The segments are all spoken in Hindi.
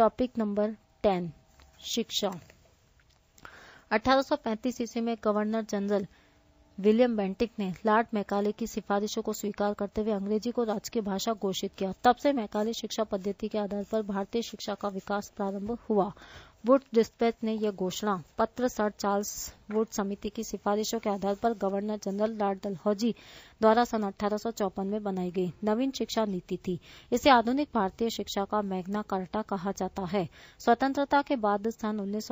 टॉपिक नंबर टेन शिक्षा 1835 ईस्वी में गवर्नर जनरल विलियम बेंटिक ने लॉर्ड मैकाले की सिफारिशों को स्वीकार करते हुए अंग्रेजी को राजकीय भाषा घोषित किया तब से मैकाले शिक्षा पद्धति के आधार पर भारतीय शिक्षा का विकास प्रारंभ हुआ वुड डिस्पैच ने यह घोषणा पत्र सर चार्ल्स वुड समिति की सिफारिशों के आधार पर गवर्नर जनरल लॉर्ड डलहौजी द्वारा सन अठारह में बनाई गई नवीन शिक्षा नीति थी इसे आधुनिक भारतीय शिक्षा का मैग्ना कार्टा कहा जाता है स्वतंत्रता के बाद सन उन्नीस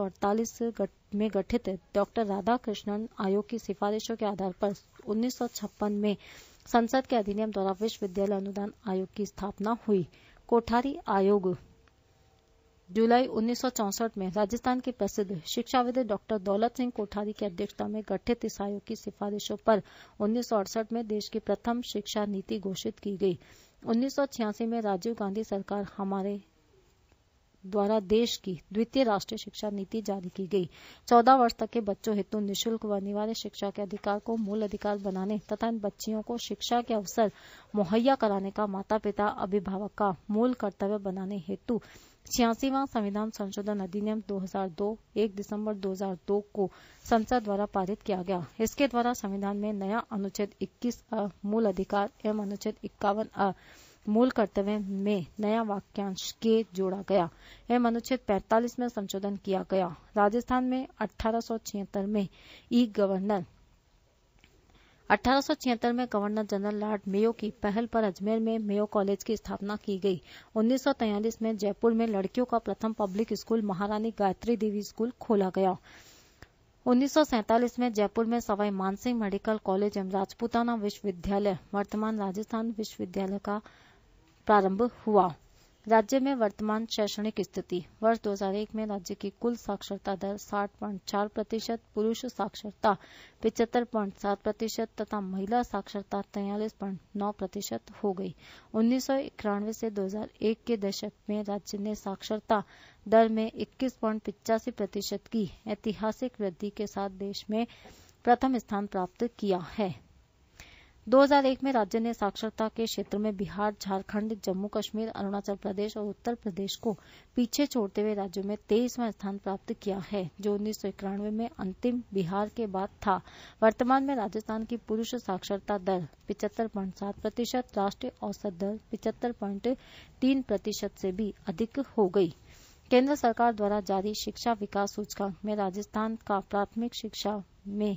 में गठित डॉक्टर राधा कृष्णन आयोग की सिफारिशों के आधार पर उन्नीस में संसद के अधिनियम द्वारा विश्वविद्यालय अनुदान आयोग की स्थापना हुई कोठारी आयोग जुलाई उन्नीस में राजस्थान के प्रसिद्ध शिक्षाविद डॉक्टर दौलत सिंह कोठारी की अध्यक्षता में गठित इस आयोग की सिफारिशों पर उन्नीस में देश की प्रथम शिक्षा नीति घोषित की गई उन्नीस में राजीव गांधी सरकार हमारे द्वारा देश की द्वितीय राष्ट्रीय शिक्षा नीति जारी की गई चौदह वर्ष तक के बच्चों हेतु निःशुल्क व अनिवार्य शिक्षा के अधिकार को मूल अधिकार बनाने तथा इन बच्चियों को शिक्षा के अवसर मुहैया कराने का माता पिता अभिभावक का मूल कर्तव्य बनाने हेतु छियासीवा संविधान संशोधन अधिनियम 2002 1 दिसंबर 2002 को संसद द्वारा पारित किया गया इसके द्वारा संविधान में नया अनुच्छेद 21 अ मूल अधिकार एवं अनुच्छेद इक्यावन अ मूल कर्तव्य में नया वाक्यांश के जोड़ा गया एवं अनुच्छेद 45 में संशोधन किया गया राजस्थान में अठारह में ई गवर्नर अठारह में गवर्नर जनरल लॉर्ड मेयो की पहल पर अजमेर में मेयो कॉलेज की स्थापना की गई 1943 में जयपुर में लड़कियों का प्रथम पब्लिक स्कूल महारानी गायत्री देवी स्कूल खोला गया 1947 में जयपुर में सवाई मानसिंह मेडिकल कॉलेज एवं राजपूताना विश्वविद्यालय वर्तमान राजस्थान विश्वविद्यालय का प्रारंभ हुआ राज्य में वर्तमान शैक्षणिक स्थिति वर्ष 2001 में राज्य की कुल साक्षरता दर 60.4 प्रतिशत पुरुष साक्षरता पिछहत्तर प्रतिशत तथा महिला साक्षरता तैयलीस प्रतिशत हो गई उन्नीस से 2001 के दशक में राज्य ने साक्षरता दर में इक्कीस प्रतिशत की ऐतिहासिक वृद्धि के साथ देश में प्रथम स्थान प्राप्त किया है 2001 में राज्य ने साक्षरता के क्षेत्र में बिहार झारखंड जम्मू कश्मीर अरुणाचल प्रदेश और उत्तर प्रदेश को पीछे छोड़ते हुए राज्यों में तेईसवा स्थान प्राप्त किया है जो उन्नीस में अंतिम बिहार के बाद था वर्तमान में राजस्थान की पुरुष साक्षरता दर पिचहत्तर प्रतिशत राष्ट्रीय औसत दर पिचहत्तर प्रतिशत से भी अधिक हो गई केंद्र सरकार द्वारा जारी शिक्षा विकास सूचकांक में राजस्थान का प्राथमिक शिक्षा में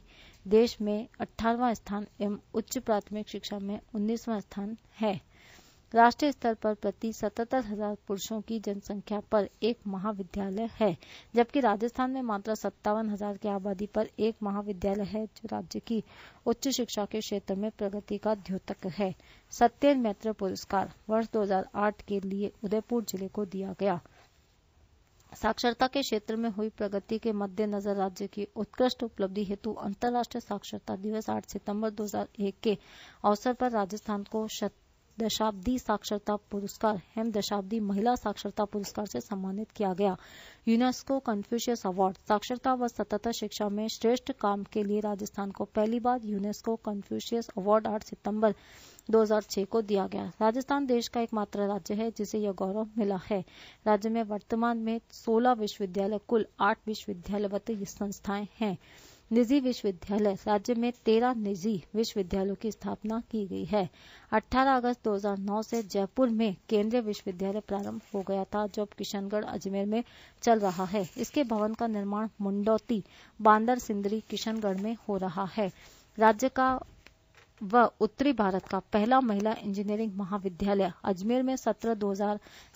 देश में 18वां स्थान एवं उच्च प्राथमिक शिक्षा में 19वां स्थान है राष्ट्रीय स्तर पर प्रति सतहत्तर हजार पुरुषों की जनसंख्या पर एक महाविद्यालय है जबकि राजस्थान में मात्र सत्तावन हजार की आबादी पर एक महाविद्यालय है जो राज्य की उच्च शिक्षा के क्षेत्र में प्रगति का द्योतक है सत्येन मैत्र पुरस्कार वर्ष 2008 के लिए उदयपुर जिले को दिया गया साक्षरता के क्षेत्र में हुई प्रगति के मद्देनजर राज्य की उत्कृष्ट उपलब्धि हेतु अंतर्राष्ट्रीय साक्षरता दिवस 8 सितंबर 2001 के अवसर पर राजस्थान को दशाब्दी साक्षरता पुरस्कार हेम दशाब्दी महिला साक्षरता पुरस्कार से सम्मानित किया गया यूनेस्को कन्फ्यूशियस अवार्ड साक्षरता व सतत शिक्षा में श्रेष्ठ काम के लिए राजस्थान को पहली बार यूनेस्को कन्फ्यूशियस अवार्ड सितम्बर दो 2006 को दिया गया राजस्थान देश का एकमात्र राज्य है जिसे यह गौरव मिला है राज्य में वर्तमान में 16 विश्वविद्यालय कुल 8 विश्वविद्यालयगत संस्थाएं हैं निजी विश्वविद्यालय राज्य में तेरह निजी विश्वविद्यालयों की स्थापना की गई है 18 अगस्त 2009 से जयपुर में केंद्रीय विश्वविद्यालय प्रारंभ हो गया था जो किशनगढ़ अजमेर में चल रहा है इसके भवन का निर्माण मुंडौती बांदर सिंदरी किशनगढ़ में हो रहा है राज्य का व उत्तरी भारत का पहला महिला इंजीनियरिंग महाविद्यालय अजमेर में सत्र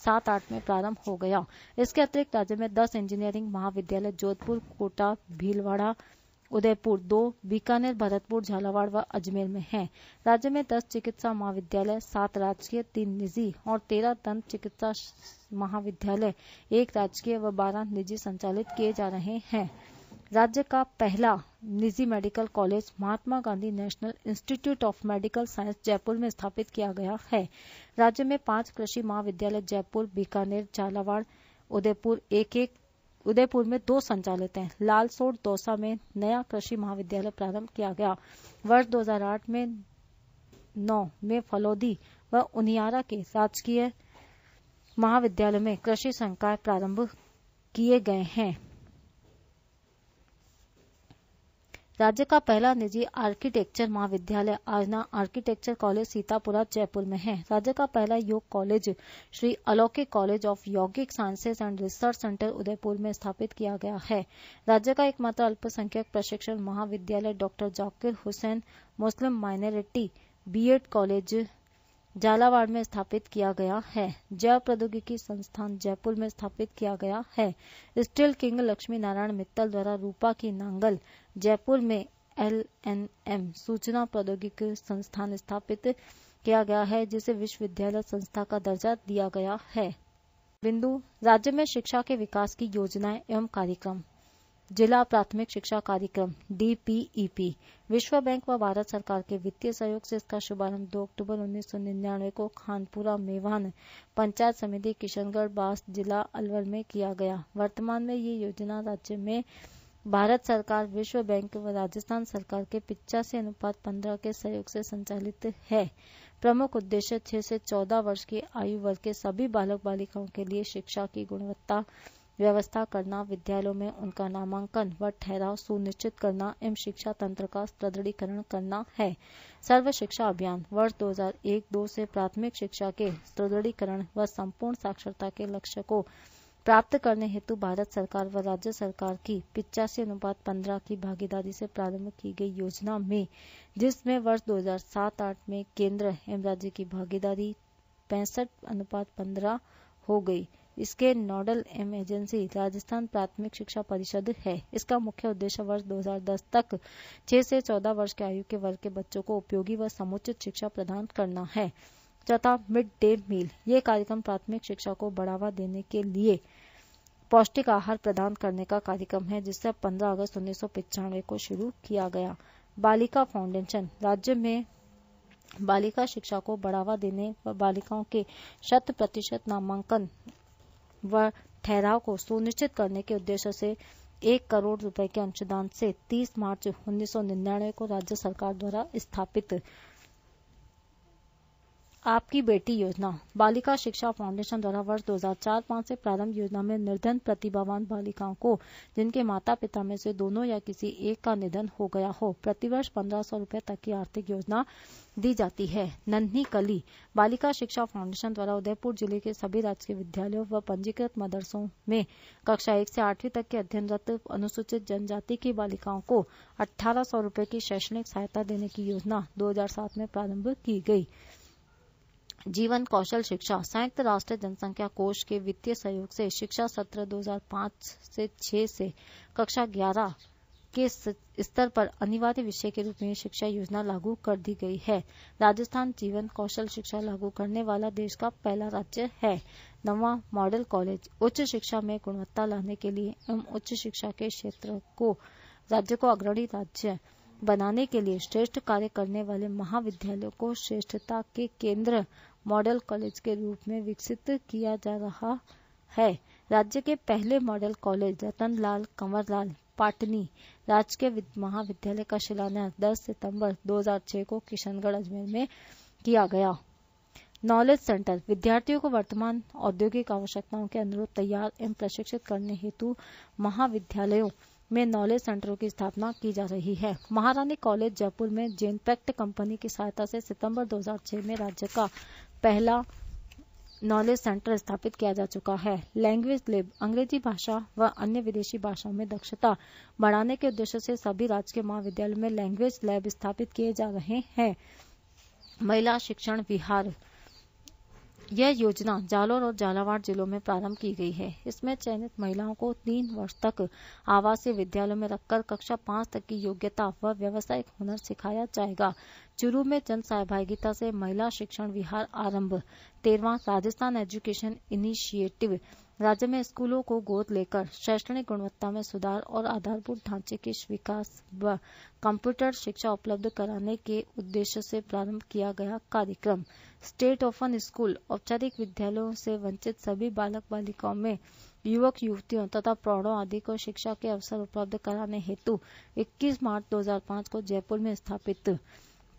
सात आठ में प्रारंभ हो गया इसके अतिरिक्त राज्य में दस इंजीनियरिंग महाविद्यालय जोधपुर कोटा भीलवाड़ा उदयपुर दो बीकानेर भरतपुर झालावाड़ व अजमेर में हैं। राज्य में दस चिकित्सा महाविद्यालय सात राजकीय तीन निजी और तेरह दंत चिकित्सा महाविद्यालय एक राजकीय व बारह निजी संचालित किए जा रहे हैं राज्य का पहला निजी medical college Mahatma Gandhi national institute of medical science Jaipur में स्थापित किया गया है राज्य में पांच कृषि महाविद्यालय जयपुर बीकानेर झालावाड़ उदयपुर एक एक उदयपुर में दो संचालित हैं लालसोट दौसा में नया कृषि महाविद्यालय प्रारंभ किया गया वर्ष 2008 में नौ में फलौदी व उनियारा के राजकीय महाविद्यालय में कृषि संकाय प्रारंभ किए गए हैं राज्य का पहला निजी आर्किटेक्चर महाविद्यालय आजना आर्किटेक्चर कॉलेज सीतापुरा जयपुर में है राज्य का पहला योग college Shri Alaukik college of yogic sciences and research centre Udaipur में स्थापित किया गया है राज्य का एकमात्र अल्पसंख्यक प्रशिक्षण महाविद्यालय doctor Zakir Hussain Muslim minority B Ed college Jhalawar में स्थापित किया गया है जैव प्रौद्योगिकी संस्थान जयपुर में स्थापित किया गया है स्टील किंग लक्ष्मी नारायण मित्तल द्वारा रूपा की नांगल जयपुर में एल एन एम सूचना प्रौद्योगिकी संस्थान स्थापित किया गया है जिसे विश्वविद्यालय संस्था का दर्जा दिया गया है बिंदु राज्य में शिक्षा के विकास की योजनाएं एवं कार्यक्रम जिला प्राथमिक शिक्षा कार्यक्रम डीपीईपी e विश्व बैंक व भारत सरकार के वित्तीय सहयोग से इसका शुभारंभ 2 अक्टूबर 1999 को खानपुरा मेवान पंचायत समिति किशनगढ़ बास जिला अलवर में किया गया वर्तमान में ये योजना राज्य में भारत सरकार विश्व बैंक व राजस्थान सरकार के पिचासी अनुपात पंद्रह के सहयोग से संचालित है प्रमुख उद्देश्य छह से चौदह वर्ष की आयु वर्ग के सभी बालक बालिकाओं के लिए शिक्षा की गुणवत्ता व्यवस्था करना विद्यालयों में उनका नामांकन व ठहराव सुनिश्चित करना एवं शिक्षा तंत्र का सुदृढ़ीकरण करना है सर्व शिक्षा अभियान वर्ष 2001-2 से प्राथमिक शिक्षा के सुदृढ़ीकरण व संपूर्ण साक्षरता के लक्ष्य को प्राप्त करने हेतु भारत सरकार व राज्य सरकार की पिचासी अनुपात पंद्रह की भागीदारी से प्रारंभ की गई योजना में जिसमें वर्ष 2007-8 में केंद्र एवं राज्य की भागीदारी पैंसठ अनुपात पंद्रह हो गई इसके नोडल एम एजेंसी राजस्थान प्राथमिक शिक्षा परिषद है इसका मुख्य उद्देश्य वर्ष 2010 तक 6 से 14 वर्ष के आयु के वर्ग के बच्चों को उपयोगी व समुचित शिक्षा प्रदान करना है चौथा मिड डे मील ये कार्यक्रम प्राथमिक शिक्षा को बढ़ावा देने के लिए पौष्टिक आहार प्रदान करने का कार्यक्रम है जिसे 15 अगस्त उन्नीस को शुरू किया गया बालिका फाउंडेशन राज्य में बालिका शिक्षा को बढ़ावा देने व बालिकाओं के शत प्रतिशत नामांकन व ठहराव को सुनिश्चित करने के उद्देश्य से एक करोड़ रुपए के अंशदान से 30 मार्च उन्नीस को राज्य सरकार द्वारा स्थापित आपकी बेटी योजना बालिका शिक्षा फाउंडेशन द्वारा वर्ष 2004-5 से प्रारंभ योजना में निर्धन प्रतिभावान बालिकाओं को जिनके माता पिता में से दोनों या किसी एक का निधन हो गया हो प्रतिवर्ष पंद्रह सौ रूपये तक की आर्थिक योजना दी जाती है नन्ही कली बालिका शिक्षा फाउंडेशन द्वारा उदयपुर जिले के सभी राजकीय विद्यालयों व पंजीकृत मदरसों में कक्षा एक से आठवीं तक के अध्ययनरत अनुसूचित जनजाति की बालिकाओं को अठारह सौ रूपए की शैक्षणिक सहायता देने की योजना दो में प्रारंभ की गयी जीवन कौशल शिक्षा संयुक्त राष्ट्र जनसंख्या कोष के वित्तीय सहयोग से शिक्षा सत्र 2005 से 6 से कक्षा 11 के स्तर पर अनिवार्य विषय के रूप में शिक्षा योजना लागू कर दी गई है राजस्थान जीवन कौशल शिक्षा लागू करने वाला देश का पहला राज्य है नवा मॉडल कॉलेज उच्च शिक्षा में गुणवत्ता लाने के लिए एवं उच्च शिक्षा के क्षेत्र को राज्य को अग्रणी राज्य बनाने के लिए श्रेष्ठ कार्य करने वाले महाविद्यालयों को श्रेष्ठता के केंद्र मॉडल कॉलेज के रूप में विकसित किया जा रहा है राज्य के पहले मॉडल कॉलेज रतनलाल कंवरलाल पाटनी राजकीय महाविद्यालय का शिलान्यास 10 सितंबर 2006 को किशनगढ़ अजमेर में किया गया नॉलेज सेंटर विद्यार्थियों को वर्तमान औद्योगिक आवश्यकताओं के अनुरूप तैयार एवं प्रशिक्षित करने हेतु महाविद्यालयों में नॉलेज सेंटरों की स्थापना की जा रही है महारानी कॉलेज जयपुर में जेनपैक्ट कंपनी की सहायता से सितंबर 2006 में राज्य का पहला नॉलेज सेंटर स्थापित किया जा चुका है लैंग्वेज लिब अंग्रेजी भाषा व अन्य विदेशी भाषाओं में दक्षता बढ़ाने के उद्देश्य से सभी राजकीय महाविद्यालय में लैंग्वेज लैब स्थापित किए जा रहे हैं महिला शिक्षण विहार यह योजना जालोर और झालावाड़ जिलों में प्रारंभ की गई है इसमें चयनित महिलाओं को तीन वर्ष तक आवासीय विद्यालयों में रखकर कक्षा पाँच तक की योग्यता व व्यवसायिक हुनर सिखाया जाएगा चुरू में जन सहभागिता से महिला शिक्षण विहार आरंभ तेरवा राजस्थान एजुकेशन इनिशिएटिव राज्य में स्कूलों को गोद लेकर शैक्षणिक गुणवत्ता में सुधार और आधारभूत ढांचे के विकास व कंप्यूटर शिक्षा उपलब्ध कराने के उद्देश्य से प्रारंभ किया गया कार्यक्रम स्टेट ओपन स्कूल औपचारिक विद्यालयों से वंचित सभी बालक बालिकाओं में युवक युवतियों तथा प्रौढ़ों आदि को शिक्षा के अवसर उपलब्ध कराने हेतु 21 मार्च 2005 को जयपुर में स्थापित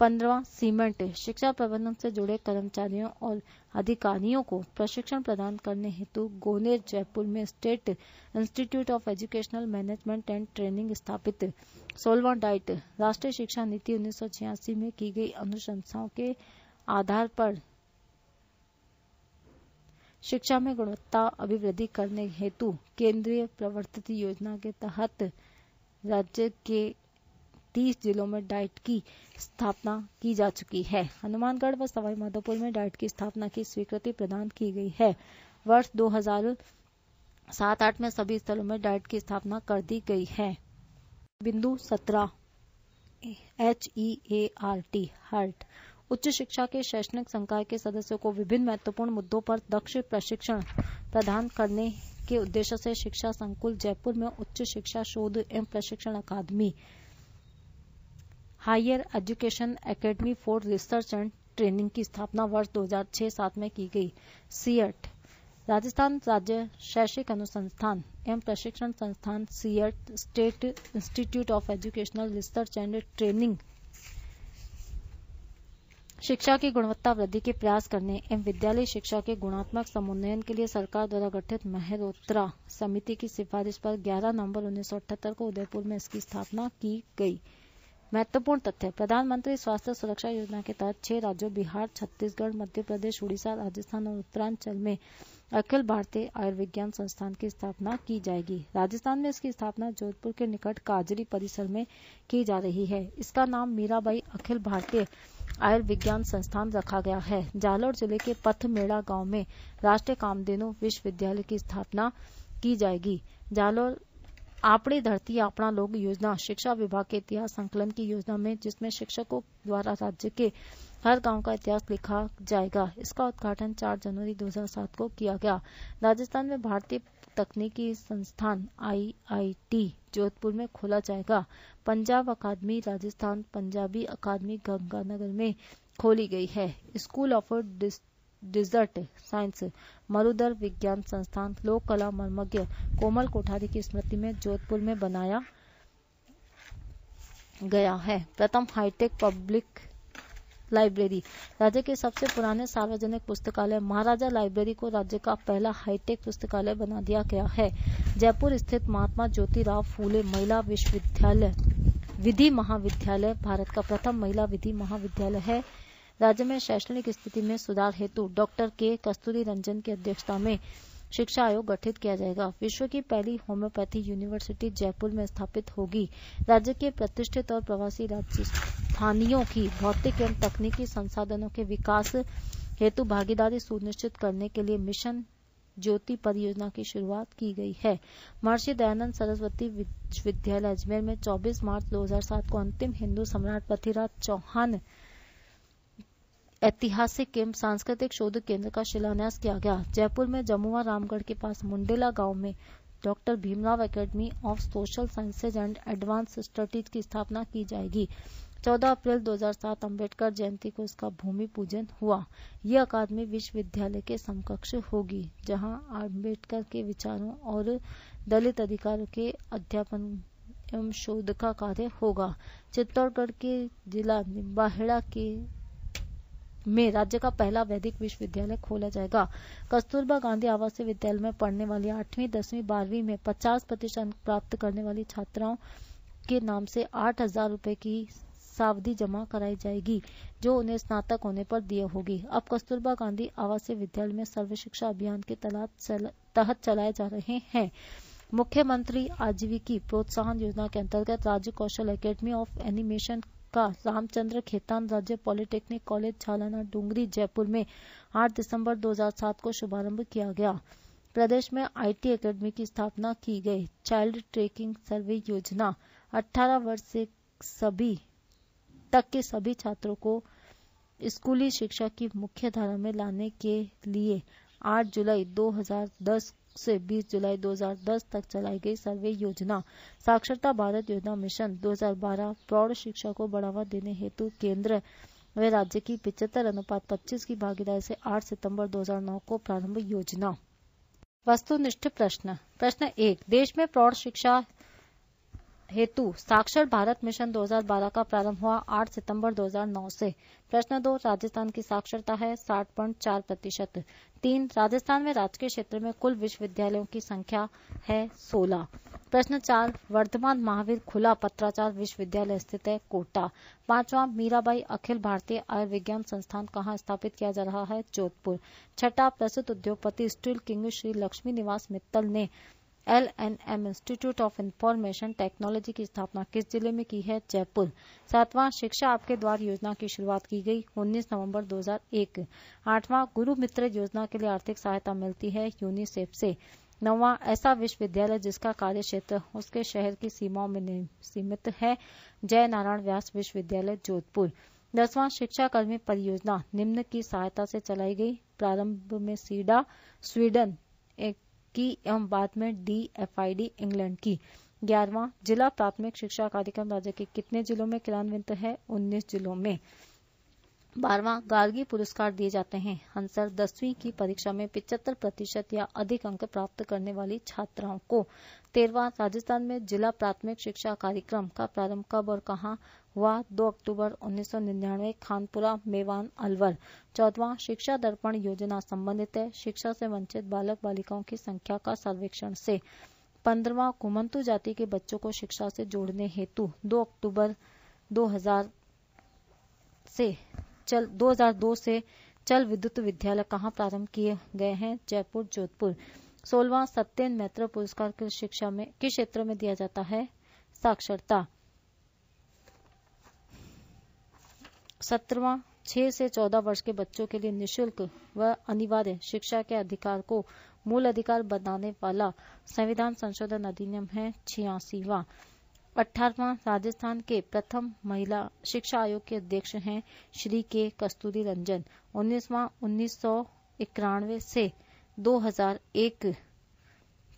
पंद्रवा सीमेंट शिक्षा प्रबंधन से जुड़े कर्मचारियों और अधिकारियों को प्रशिक्षण प्रदान करने हेतु गोनेर जयपुर में state institute of educational management and training स्थापित सोलवा डाइट राष्ट्रीय शिक्षा नीति उन्नीस में की गई अनुशंसाओं के आधार पर शिक्षा में गुणवत्ता अभिवृद्धि करने हेतु केंद्रीय प्रवर्तित योजना के तहत राज्य के तीस जिलों में डाइट की स्थापना की जा चुकी है हनुमानगढ़ व सवाई माधोपुर में डाइट की स्थापना की स्वीकृति प्रदान की गई है वर्ष 2007-8 में सभी स्थलों में डाइट की स्थापना कर दी गई है बिंदु सत्रह H E A R T heart उच्च शिक्षा के शैक्षणिक संकाय के सदस्यों को विभिन्न महत्वपूर्ण मुद्दों पर दक्ष प्रशिक्षण प्रदान करने के उद्देश्य से शिक्षा संकुल जयपुर में उच्च शिक्षा शोध एवं प्रशिक्षण अकादमी higher education academy for research and training की स्थापना वर्ष 2006-7 में की गई सीएट राजस्थान राज्य शैक्षिक अनुसंस्थान एवं प्रशिक्षण संस्थान SIERT state institute of educational research and training शिक्षा की गुणवत्ता वृद्धि के प्रयास करने एवं विद्यालय शिक्षा के गुणात्मक समुन्नयन के लिए सरकार द्वारा गठित महरोत्रा समिति की सिफारिश पर 11 नवंबर 1978 को उदयपुर में इसकी स्थापना की गई महत्वपूर्ण तथ्य प्रधानमंत्री स्वास्थ्य सुरक्षा योजना के तहत छह राज्यों बिहार छत्तीसगढ़ मध्य प्रदेश उड़ीसा राजस्थान और उत्तरांचल में अखिल भारतीय आयुर्विज्ञान संस्थान की स्थापना की जाएगी राजस्थान में इसकी स्थापना जोधपुर के निकट काजरी परिसर में की जा रही है इसका नाम मीराबाई अखिल भारतीय आयुर्विज्ञान संस्थान रखा गया है जालोर जिले के पथमेड़ा गांव में राष्ट्रीय कामधेनु विश्वविद्यालय की स्थापना की जाएगी जालोर आपड़ी धरती अपना लोग योजना शिक्षा विभाग के इतिहास संकलन की योजना में जिसमें शिक्षकों द्वारा राज्य के हर गांव का इतिहास लिखा जाएगा इसका उद्घाटन 4 जनवरी 2007 को किया गया राजस्थान में भारतीय तकनीकी संस्थान आईआईटी जोधपुर में खोला जाएगा पंजाब अकादमी राजस्थान पंजाबी अकादमी गंगानगर में खोली गई है स्कूल ऑफ डिस्ट डिजर्ट साइंस मरुदर विज्ञान संस्थान लोक कला मर्मज्ञ कोमल कोठारी की स्मृति में जोधपुर में बनाया गया है प्रथम हाईटेक पब्लिक लाइब्रेरी राज्य के सबसे पुराने सार्वजनिक पुस्तकालय महाराजा लाइब्रेरी को राज्य का पहला हाईटेक पुस्तकालय बना दिया गया है जयपुर स्थित महात्मा ज्योतिराव फूले महिला विश्वविद्यालय विधि महाविद्यालय भारत का प्रथम महिला विधि महाविद्यालय है राज्य में शैक्षणिक स्थिति में सुधार हेतु डॉक्टर के कस्तूरी रंजन की अध्यक्षता में शिक्षा आयोग गठित किया जाएगा विश्व की पहली होम्योपैथी यूनिवर्सिटी जयपुर में स्थापित होगी राज्य के प्रतिष्ठित और प्रवासी राजस्थानियों की भौतिक एवं तकनीकी संसाधनों के विकास हेतु भागीदारी सुनिश्चित करने के लिए मिशन ज्योति परियोजना की शुरुआत की गई है महर्षि दयानंद सरस्वती विश्वविद्यालय अजमेर में 24 मार्च 2007 को अंतिम हिंदू सम्राट पृथ्वीराज चौहान ऐतिहासिक एवं सांस्कृतिक शोध केंद्र का शिलान्यास किया गया जयपुर में जमुआ रामगढ़ के पास मुंडेला गांव में doctor Bhimrao academy of social sciences and advance studies की स्थापना की जाएगी 14 अप्रैल 2007 अंबेडकर जयंती को इसका भूमि पूजन हुआ यह अकादमी विश्वविद्यालय के समकक्ष होगी जहां अंबेडकर के विचारों और दलित अधिकारों के अध्यापन एवं शोध का कार्य होगा चित्तौड़गढ़ के जिला निम्बाहेड़ा के में राज्य का पहला वैदिक विश्वविद्यालय खोला जाएगा कस्तूरबा गांधी आवासीय विद्यालय में पढ़ने वाली आठवीं दसवीं बारहवीं में पचास प्रतिशत अंक प्राप्त करने वाली छात्राओं के नाम से आठ हजार रुपए की सावधि जमा कराई जाएगी जो उन्हें स्नातक होने पर दिए होगी अब कस्तूरबा गांधी आवासीय विद्यालय में सर्व शिक्षा अभियान के चल, तहत चलाए जा रहे हैं मुख्यमंत्री आजीविकी प्रोत्साहन योजना के अंतर्गत राज्य कौशल एकेडमी ऑफ एनिमेशन का रामचंद्र खेतान राज्य पॉलिटेक्निक कॉलेज छालाना डूंगरी जयपुर में 8 दिसंबर 2007 को शुभारंभ किया गया प्रदेश में आईटी एकेडमी की स्थापना की गई चाइल्ड ट्रेकिंग सर्वे योजना 18 वर्ष से सभी तक के सभी छात्रों को स्कूली शिक्षा की मुख्य धारा में लाने के लिए 8 जुलाई 2010 से 20 जुलाई 2010 तक चलाई गई सर्वे योजना साक्षरता भारत योजना मिशन 2012 प्रौढ़ शिक्षा को बढ़ावा देने हेतु केंद्र व राज्य की पिचहत्तर अनुपात पच्चीस की भागीदारी से 8 सितंबर 2009 को प्रारंभ योजना वस्तुनिष्ठ प्रश्न प्रश्न एक देश में प्रौढ़ शिक्षा हेतु साक्षर भारत मिशन 2012 का प्रारंभ हुआ 8 सितंबर 2009 से प्रश्न दो राजस्थान की साक्षरता है साठ पॉइंट चार प्रतिशत तीन राजस्थान में राजकीय क्षेत्र में कुल विश्वविद्यालयों की संख्या है 16 प्रश्न चार वर्धमान महावीर खुला पत्राचार विश्वविद्यालय स्थित है कोटा पांचवा मीराबाई अखिल भारतीय आयुर्विज्ञान संस्थान कहाँ स्थापित किया जा रहा है जोधपुर छठा प्रसिद्ध उद्योगपति स्टील किंग श्री लक्ष्मी निवास मित्तल ने L N M institute of information technology की स्थापना किस जिले में की है जयपुर सातवां शिक्षा आपके द्वार योजना की शुरुआत की गई 19 नवंबर 2001 आठवां गुरु मित्र योजना के लिए आर्थिक सहायता मिलती है यूनिसेफ से नवा ऐसा विश्वविद्यालय जिसका कार्य क्षेत्र उसके शहर की सीमाओं में सीमित है जय नारायण व्यास विश्वविद्यालय जोधपुर दसवां शिक्षा कर्मी परियोजना निम्न की सहायता से चलाई गई प्रारंभ में सीडा स्वीडन की एवं बाद में D F I D England की ग्यारहवा जिला प्राथमिक शिक्षा कार्यक्रम राज्य के कितने जिलों में क्रियान्वित है उन्नीस जिलों में बारवा गार्गी पुरस्कार दिए जाते हैं आंसर दसवीं की परीक्षा में पिछहत्तर प्रतिशत या अधिक अंक प्राप्त करने वाली छात्राओं को तेरहवा राजस्थान में जिला प्राथमिक शिक्षा कार्यक्रम का प्रारंभ कब और कहाँ हुआ 2 अक्टूबर 1999 खानपुरा मेवान अलवर चौदवा शिक्षा दर्पण योजना संबंधित है शिक्षा से वंचित बालक बालिकाओं की संख्या का सर्वेक्षण से पंद्रवा घुमंतु जाति के बच्चों को शिक्षा से जोड़ने हेतु 2 अक्टूबर 2000 से चल 2002 से चल विद्युत विद्यालय कहाँ प्रारंभ किए गए हैं जयपुर जोधपुर सोलवा सत्यन मैत्र पुरस्कार किस शिक्षा में किस क्षेत्र में दिया जाता है साक्षरता सत्रवा छह से चौदह वर्ष के बच्चों के लिए निशुल्क व अनिवार्य शिक्षा के अधिकार को मूल अधिकार बनाने वाला संविधान संशोधन अधिनियम है छियासीवा अठारवा राजस्थान के प्रथम महिला शिक्षा आयोग के अध्यक्ष हैं श्री के कस्तूरी रंजन उन्नीसवा उन्नीस सौ इक्यानवे से 2001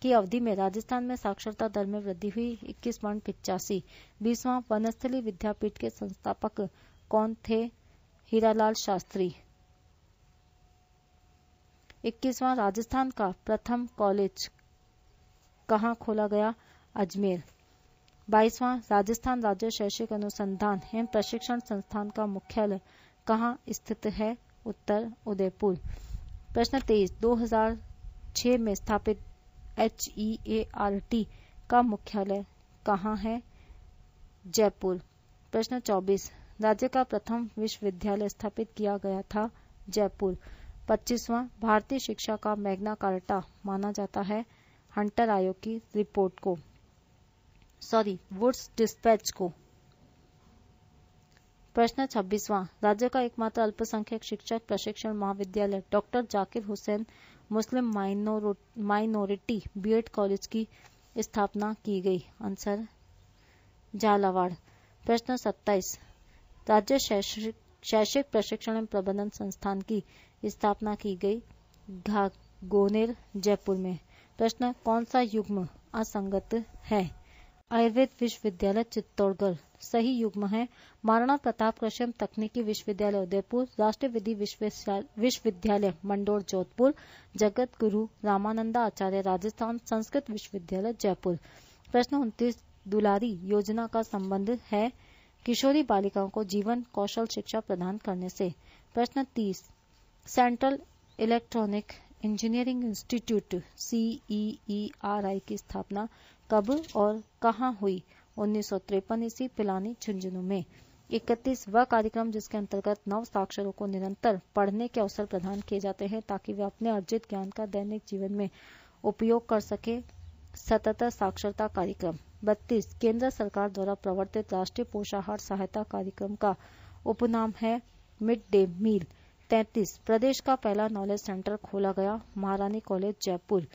की अवधि में राजस्थान में साक्षरता दर में वृद्धि हुई इक्कीस पॉइंट पिचासी बीसवा वनस्थली विद्यापीठ के संस्थापक कौन थे हीरालाल शास्त्री इक्कीसवां राजस्थान का प्रथम कॉलेज कहा खोला गया अजमेर बाईसवां राजस्थान राज्य शैक्षिक अनुसंधान एवं प्रशिक्षण संस्थान का मुख्यालय कहाँ स्थित है उत्तर उदयपुर प्रश्न तेईस 2006 में स्थापित H E A R T का मुख्यालय कहाँ है जयपुर प्रश्न 24 राज्य का प्रथम विश्वविद्यालय स्थापित किया गया था जयपुर पच्चीसवा भारतीय शिक्षा का मैग्ना कार्टा माना जाता है हंटर आयोग की रिपोर्ट को सॉरी वुड्स डिस्पैच को प्रश्न छब्बीसवा राज्य का एकमात्र अल्पसंख्यक शिक्षक प्रशिक्षण महाविद्यालय doctor Zakir Hussain Muslim minority B Ed college की स्थापना की गई आंसर झालावाड़ प्रश्न सत्ताईस राज्य शैक्षिक शैक्षिक प्रशिक्षण एवं प्रबंधन संस्थान की स्थापना की गई घागोनेर जयपुर में प्रश्न कौन सा युग्म असंगत है आयुर्वेद विश्वविद्यालय चित्तौड़गढ़ सही युग्म है महाराणा प्रताप कृषि तकनीकी विश्वविद्यालय उदयपुर राष्ट्रीय विधि विश्वविद्यालय मंडोर जोधपुर जगत गुरु रामानंदा आचार्य राजस्थान संस्कृत विश्वविद्यालय जयपुर प्रश्न उन्तीस दुलारी योजना का संबंध है किशोरी बालिकाओं को जीवन कौशल शिक्षा प्रदान करने से प्रश्न तीस central electronic engineering institute C E R I की स्थापना कब और कहा हुई उन्नीस सौ ईस्वी पिलानी झुंझुनू में इकतीस वह कार्यक्रम जिसके अंतर्गत नव साक्षरों को निरंतर पढ़ने के अवसर प्रदान किए जाते हैं ताकि वे अपने अर्जित ज्ञान का दैनिक जीवन में उपयोग कर सके सतत साक्षरता कार्यक्रम बत्तीस केंद्र सरकार द्वारा प्रवर्तित राष्ट्रीय पोषाहार सहायता कार्यक्रम का उपनाम है मिड डे मील तैतीस प्रदेश का पहला नॉलेज सेंटर खोला गया महारानी कॉलेज जयपुर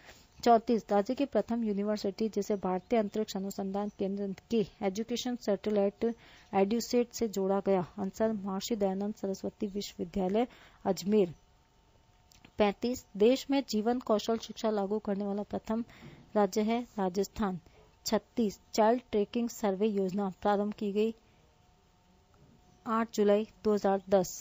चौतीस राज्य की प्रथम यूनिवर्सिटी जिसे भारतीय अंतरिक्ष अनुसंधान केंद्र के एजुकेशन सैटेलाइट एड्यूसेट से जोड़ा गया अंसर महर्षि दयानंद सरस्वती विश्वविद्यालय अजमेर पैतीस देश में जीवन कौशल शिक्षा लागू करने वाला प्रथम राज्य है राजस्थान छत्तीस चाइल्ड ट्रेकिंग सर्वे योजना प्रारंभ की गई 8 जुलाई 2010